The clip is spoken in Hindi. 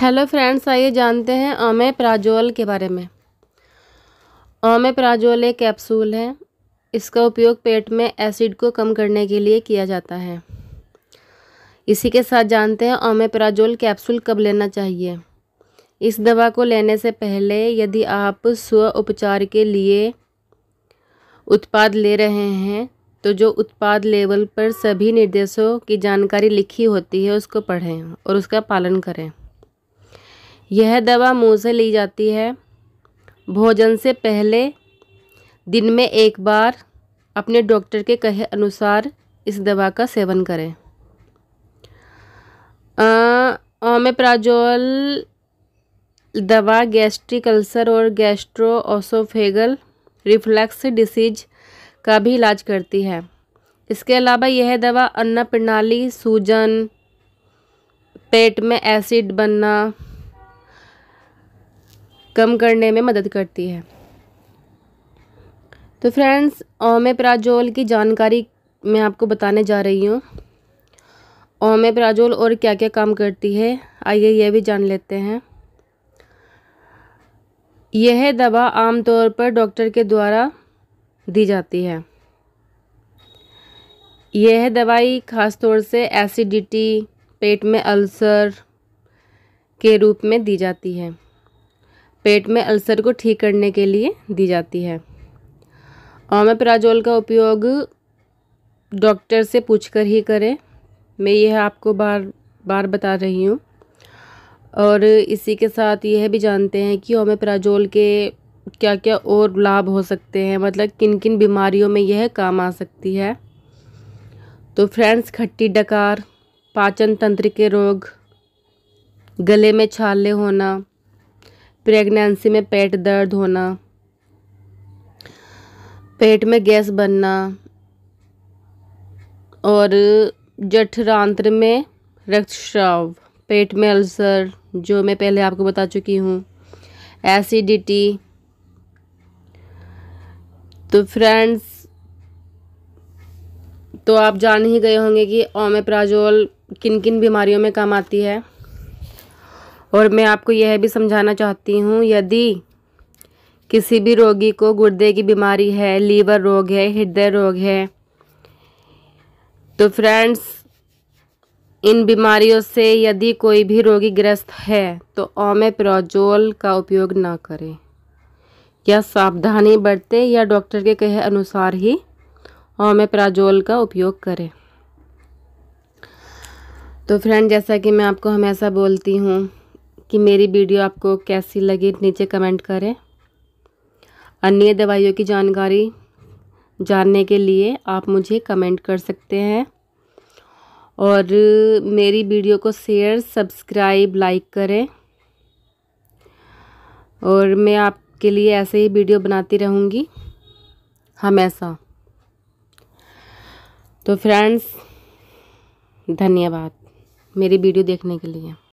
हेलो फ्रेंड्स आइए जानते हैं आमे प्राजोल के बारे में आमे प्राजोल एक कैप्सूल है इसका उपयोग पेट में एसिड को कम करने के लिए किया जाता है इसी के साथ जानते हैं आमे प्राजोल कैप्सूल कब लेना चाहिए इस दवा को लेने से पहले यदि आप स्व उपचार के लिए उत्पाद ले रहे हैं तो जो उत्पाद लेवल पर सभी निर्देशों की जानकारी लिखी होती है उसको पढ़ें और उसका पालन करें यह दवा मुंह से ली जाती है भोजन से पहले दिन में एक बार अपने डॉक्टर के कहे अनुसार इस दवा का सेवन करें ओमेप्राजोल दवा गैस्ट्रिक अल्सर और गैस्ट्रो ओसोफेगल रिफ्लैक्स डिसीज का भी इलाज करती है इसके अलावा यह दवा अन्न प्रणाली सूजन पेट में एसिड बनना कम करने में मदद करती है तो फ्रेंड्स ओमेप्राजोल की जानकारी मैं आपको बताने जा रही हूँ ओमेप्राजोल और क्या क्या काम करती है आइए यह भी जान लेते हैं यह दवा आमतौर पर डॉक्टर के द्वारा दी जाती है यह दवाई खास तौर से एसिडिटी पेट में अल्सर के रूप में दी जाती है पेट में अल्सर को ठीक करने के लिए दी जाती है ओमेप्राजोल का उपयोग डॉक्टर से पूछकर ही करें मैं यह आपको बार बार बता रही हूँ और इसी के साथ यह भी जानते हैं कि ओमेप्राजोल के क्या क्या और लाभ हो सकते हैं मतलब किन किन बीमारियों में यह काम आ सकती है तो फ्रेंड्स खट्टी डकार पाचन तंत्र के रोग गले में छाले होना प्रेगनेंसी में पेट दर्द होना पेट में गैस बनना और जठरांत्र में रक्तस्राव पेट में अल्सर जो मैं पहले आपको बता चुकी हूँ एसिडिटी तो फ्रेंड्स तो आप जान ही गए होंगे कि ओमेप्राजोल किन किन बीमारियों में काम आती है और मैं आपको यह भी समझाना चाहती हूँ यदि किसी भी रोगी को गुर्दे की बीमारी है लीवर रोग है हृदय रोग है तो फ्रेंड्स इन बीमारियों से यदि कोई भी रोगी ग्रस्त है तो ओमेप्रोजोल का उपयोग ना करें या सावधानी बरतें या डॉक्टर के कहे अनुसार ही ओमेप्राजोल का उपयोग करें तो फ्रेंड जैसा कि मैं आपको हमेशा बोलती हूँ कि मेरी वीडियो आपको कैसी लगी नीचे कमेंट करें अन्य दवाइयों की जानकारी जानने के लिए आप मुझे कमेंट कर सकते हैं और मेरी वीडियो को शेयर सब्सक्राइब लाइक करें और मैं आपके लिए ऐसे ही वीडियो बनाती रहूँगी हमेशा तो फ्रेंड्स धन्यवाद मेरी वीडियो देखने के लिए